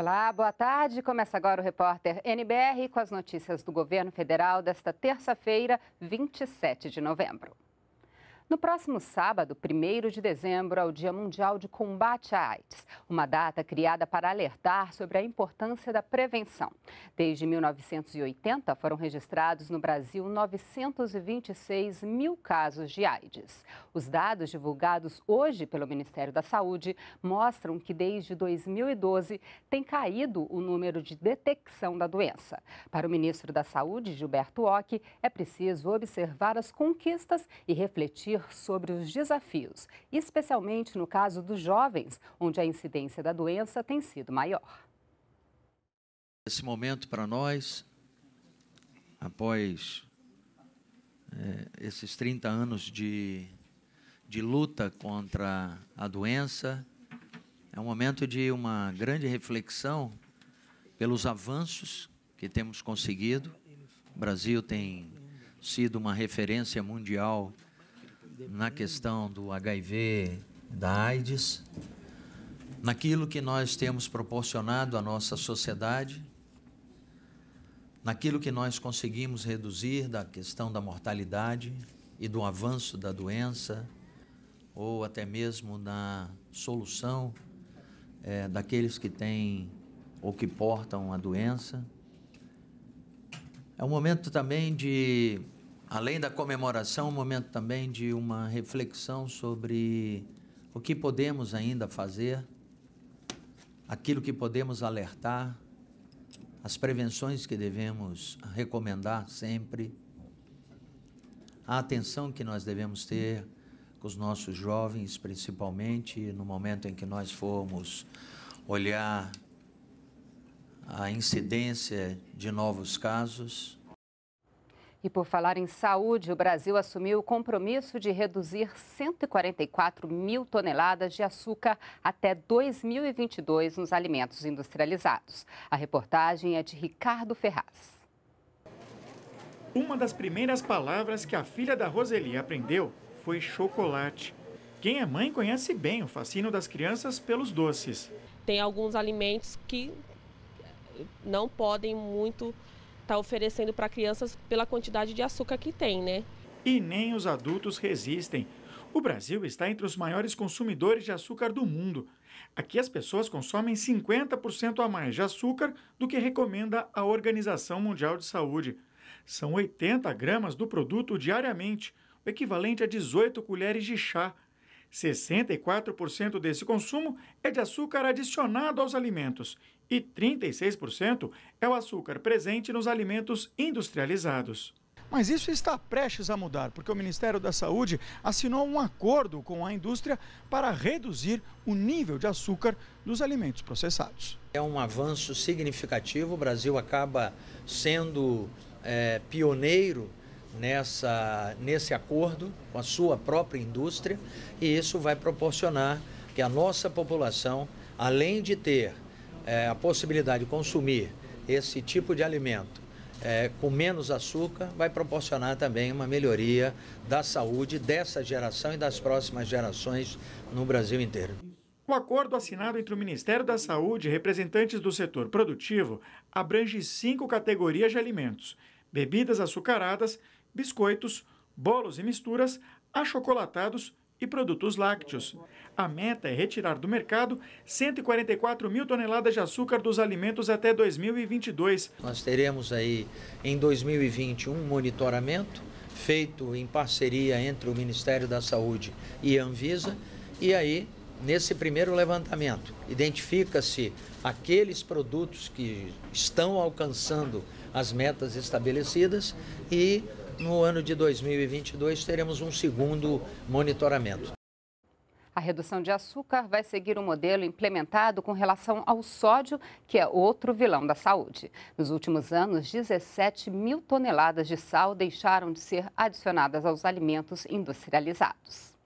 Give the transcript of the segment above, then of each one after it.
Olá, boa tarde. Começa agora o repórter NBR com as notícias do governo federal desta terça-feira, 27 de novembro. No próximo sábado, 1 de dezembro, é o Dia Mundial de Combate à AIDS, uma data criada para alertar sobre a importância da prevenção. Desde 1980, foram registrados no Brasil 926 mil casos de AIDS. Os dados divulgados hoje pelo Ministério da Saúde mostram que desde 2012 tem caído o número de detecção da doença. Para o ministro da Saúde, Gilberto Ock, é preciso observar as conquistas e refletir refletir sobre os desafios, especialmente no caso dos jovens, onde a incidência da doença tem sido maior. Esse momento para nós, após é, esses 30 anos de, de luta contra a doença, é um momento de uma grande reflexão pelos avanços que temos conseguido. O Brasil tem sido uma referência mundial na questão do HIV, da AIDS, naquilo que nós temos proporcionado à nossa sociedade, naquilo que nós conseguimos reduzir da questão da mortalidade e do avanço da doença, ou até mesmo na solução é, daqueles que têm ou que portam a doença. É um momento também de além da comemoração, um momento também de uma reflexão sobre o que podemos ainda fazer, aquilo que podemos alertar, as prevenções que devemos recomendar sempre, a atenção que nós devemos ter com os nossos jovens, principalmente no momento em que nós formos olhar a incidência de novos casos e por falar em saúde, o Brasil assumiu o compromisso de reduzir 144 mil toneladas de açúcar até 2022 nos alimentos industrializados. A reportagem é de Ricardo Ferraz. Uma das primeiras palavras que a filha da Roseli aprendeu foi chocolate. Quem é mãe conhece bem o fascínio das crianças pelos doces. Tem alguns alimentos que não podem muito está oferecendo para crianças pela quantidade de açúcar que tem, né? E nem os adultos resistem. O Brasil está entre os maiores consumidores de açúcar do mundo. Aqui as pessoas consomem 50% a mais de açúcar do que recomenda a Organização Mundial de Saúde. São 80 gramas do produto diariamente, o equivalente a 18 colheres de chá. 64% desse consumo é de açúcar adicionado aos alimentos e 36% é o açúcar presente nos alimentos industrializados. Mas isso está prestes a mudar, porque o Ministério da Saúde assinou um acordo com a indústria para reduzir o nível de açúcar dos alimentos processados. É um avanço significativo, o Brasil acaba sendo é, pioneiro nessa, nesse acordo com a sua própria indústria, e isso vai proporcionar que a nossa população, além de ter é, a possibilidade de consumir esse tipo de alimento é, com menos açúcar vai proporcionar também uma melhoria da saúde dessa geração e das próximas gerações no Brasil inteiro. O acordo assinado entre o Ministério da Saúde e representantes do setor produtivo abrange cinco categorias de alimentos: bebidas açucaradas, biscoitos, bolos e misturas, achocolatados e produtos lácteos. A meta é retirar do mercado 144 mil toneladas de açúcar dos alimentos até 2022. Nós teremos aí em 2020 um monitoramento feito em parceria entre o Ministério da Saúde e a Anvisa e aí nesse primeiro levantamento. Identifica-se aqueles produtos que estão alcançando as metas estabelecidas e no ano de 2022, teremos um segundo monitoramento. A redução de açúcar vai seguir o um modelo implementado com relação ao sódio, que é outro vilão da saúde. Nos últimos anos, 17 mil toneladas de sal deixaram de ser adicionadas aos alimentos industrializados.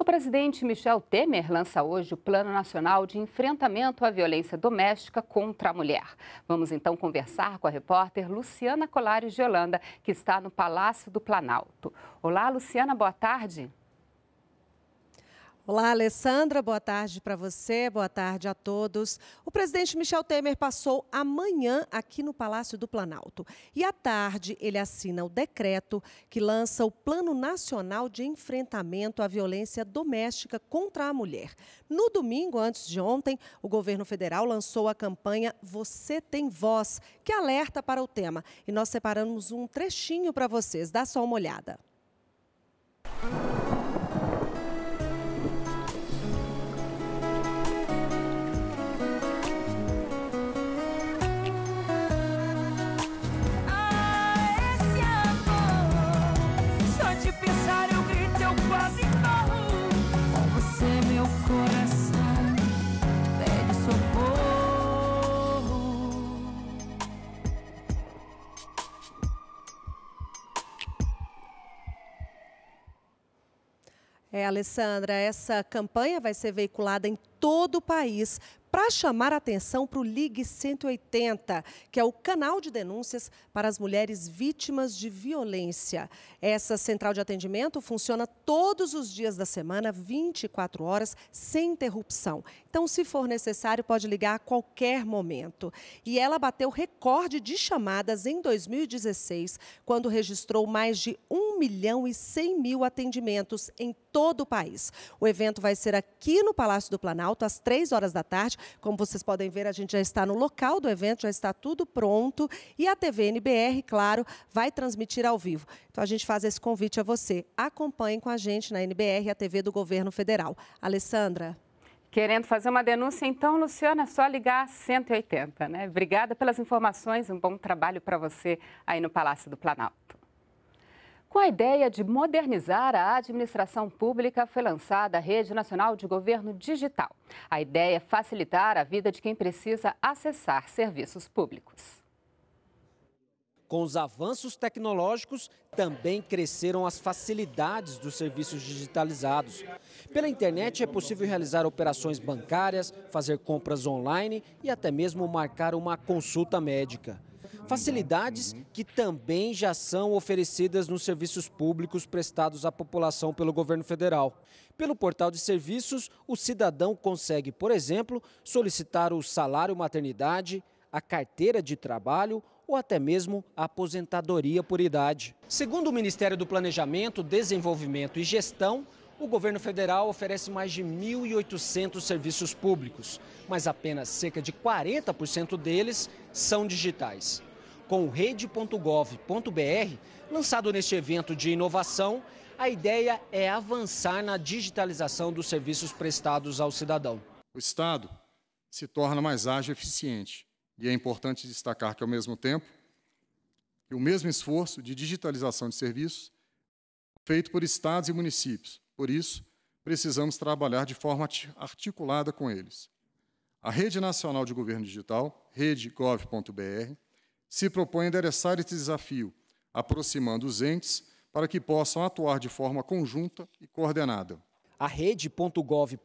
O presidente Michel Temer lança hoje o Plano Nacional de Enfrentamento à Violência Doméstica contra a Mulher. Vamos então conversar com a repórter Luciana Colares de Holanda, que está no Palácio do Planalto. Olá, Luciana, boa tarde. Olá, Alessandra, boa tarde para você, boa tarde a todos. O presidente Michel Temer passou amanhã aqui no Palácio do Planalto e à tarde ele assina o decreto que lança o Plano Nacional de Enfrentamento à Violência Doméstica contra a Mulher. No domingo, antes de ontem, o governo federal lançou a campanha Você Tem Voz, que alerta para o tema. E nós separamos um trechinho para vocês, dá só uma olhada. É, Alessandra, essa campanha vai ser veiculada em todo o país para chamar atenção para o Ligue 180, que é o canal de denúncias para as mulheres vítimas de violência. Essa central de atendimento funciona todos os dias da semana, 24 horas, sem interrupção. Então, se for necessário, pode ligar a qualquer momento. E ela bateu recorde de chamadas em 2016, quando registrou mais de 1 milhão e 100 mil atendimentos em todo o país. O evento vai ser aqui no Palácio do Planalto, às 3 horas da tarde, como vocês podem ver, a gente já está no local do evento, já está tudo pronto e a TV NBR, claro, vai transmitir ao vivo. Então a gente faz esse convite a você. Acompanhe com a gente na NBR, a TV do Governo Federal. Alessandra. Querendo fazer uma denúncia, então, Luciana, é só ligar 180, né? Obrigada pelas informações, um bom trabalho para você aí no Palácio do Planalto. Com a ideia de modernizar a administração pública, foi lançada a Rede Nacional de Governo Digital. A ideia é facilitar a vida de quem precisa acessar serviços públicos. Com os avanços tecnológicos, também cresceram as facilidades dos serviços digitalizados. Pela internet é possível realizar operações bancárias, fazer compras online e até mesmo marcar uma consulta médica facilidades que também já são oferecidas nos serviços públicos prestados à população pelo governo federal. Pelo portal de serviços, o cidadão consegue, por exemplo, solicitar o salário maternidade, a carteira de trabalho ou até mesmo a aposentadoria por idade. Segundo o Ministério do Planejamento, Desenvolvimento e Gestão, o governo federal oferece mais de 1.800 serviços públicos, mas apenas cerca de 40% deles são digitais. Com o rede.gov.br, lançado neste evento de inovação, a ideia é avançar na digitalização dos serviços prestados ao cidadão. O Estado se torna mais ágil e eficiente. E é importante destacar que, ao mesmo tempo, o mesmo esforço de digitalização de serviços feito por estados e municípios por isso, precisamos trabalhar de forma articulada com eles. A Rede Nacional de Governo Digital, redegov.br, se propõe a endereçar esse desafio, aproximando os entes para que possam atuar de forma conjunta e coordenada. A rede.gov.br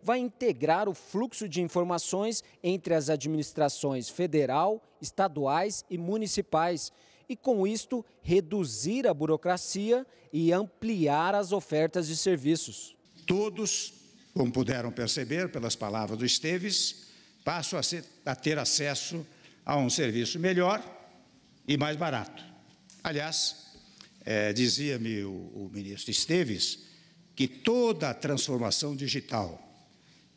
vai integrar o fluxo de informações entre as administrações federal, estaduais e municipais e, com isto, reduzir a burocracia e ampliar as ofertas de serviços. Todos, como puderam perceber pelas palavras do Esteves, passam a, ser, a ter acesso a um serviço melhor e mais barato. Aliás, é, dizia-me o, o ministro Esteves que toda a transformação digital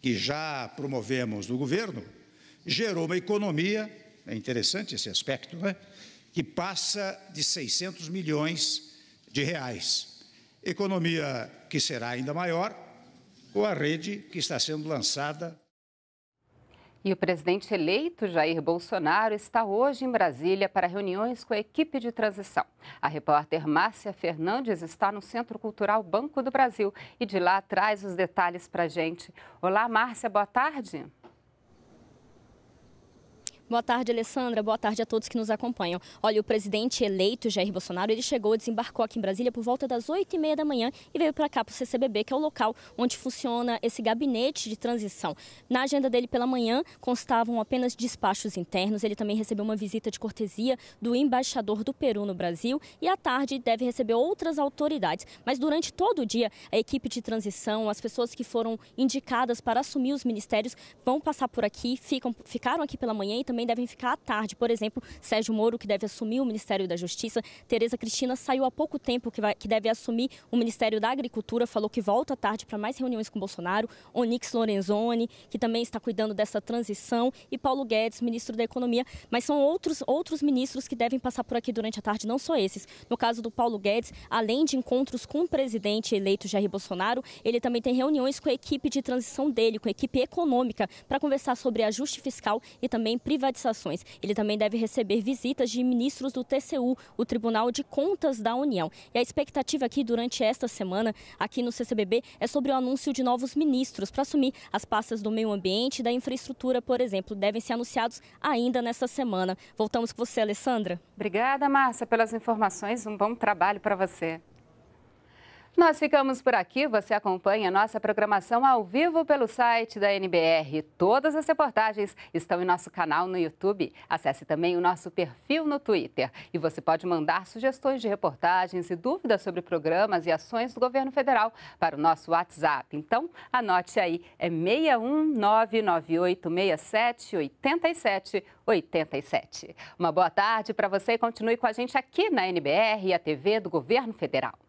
que já promovemos no governo gerou uma economia, é interessante esse aspecto, não é? que passa de 600 milhões de reais. Economia que será ainda maior com a rede que está sendo lançada. E o presidente eleito Jair Bolsonaro está hoje em Brasília para reuniões com a equipe de transição. A repórter Márcia Fernandes está no Centro Cultural Banco do Brasil e de lá traz os detalhes para a gente. Olá, Márcia, boa tarde. Boa tarde, Alessandra. Boa tarde a todos que nos acompanham. Olha, o presidente eleito, Jair Bolsonaro, ele chegou, desembarcou aqui em Brasília por volta das 8h30 da manhã e veio para cá, para o CCBB, que é o local onde funciona esse gabinete de transição. Na agenda dele pela manhã constavam apenas despachos internos. Ele também recebeu uma visita de cortesia do embaixador do Peru no Brasil e à tarde deve receber outras autoridades. Mas durante todo o dia, a equipe de transição, as pessoas que foram indicadas para assumir os ministérios, vão passar por aqui, ficam, ficaram aqui pela manhã e também também devem ficar à tarde. Por exemplo, Sérgio Moro, que deve assumir o Ministério da Justiça, Tereza Cristina saiu há pouco tempo, que, vai, que deve assumir o Ministério da Agricultura, falou que volta à tarde para mais reuniões com Bolsonaro. Onix Lorenzoni, que também está cuidando dessa transição, e Paulo Guedes, ministro da Economia. Mas são outros, outros ministros que devem passar por aqui durante a tarde, não só esses. No caso do Paulo Guedes, além de encontros com o presidente eleito Jair Bolsonaro, ele também tem reuniões com a equipe de transição dele, com a equipe econômica, para conversar sobre ajuste fiscal e também privatização privatizações. Ele também deve receber visitas de ministros do TCU, o Tribunal de Contas da União. E a expectativa aqui durante esta semana, aqui no CCBB, é sobre o anúncio de novos ministros para assumir as pastas do meio ambiente e da infraestrutura, por exemplo. Devem ser anunciados ainda nesta semana. Voltamos com você, Alessandra. Obrigada, Márcia, pelas informações. Um bom trabalho para você. Nós ficamos por aqui. Você acompanha nossa programação ao vivo pelo site da NBR. Todas as reportagens estão em nosso canal no YouTube. Acesse também o nosso perfil no Twitter. E você pode mandar sugestões de reportagens e dúvidas sobre programas e ações do governo federal para o nosso WhatsApp. Então, anote aí: é 61998678787. 87. Uma boa tarde para você e continue com a gente aqui na NBR e a TV do Governo Federal.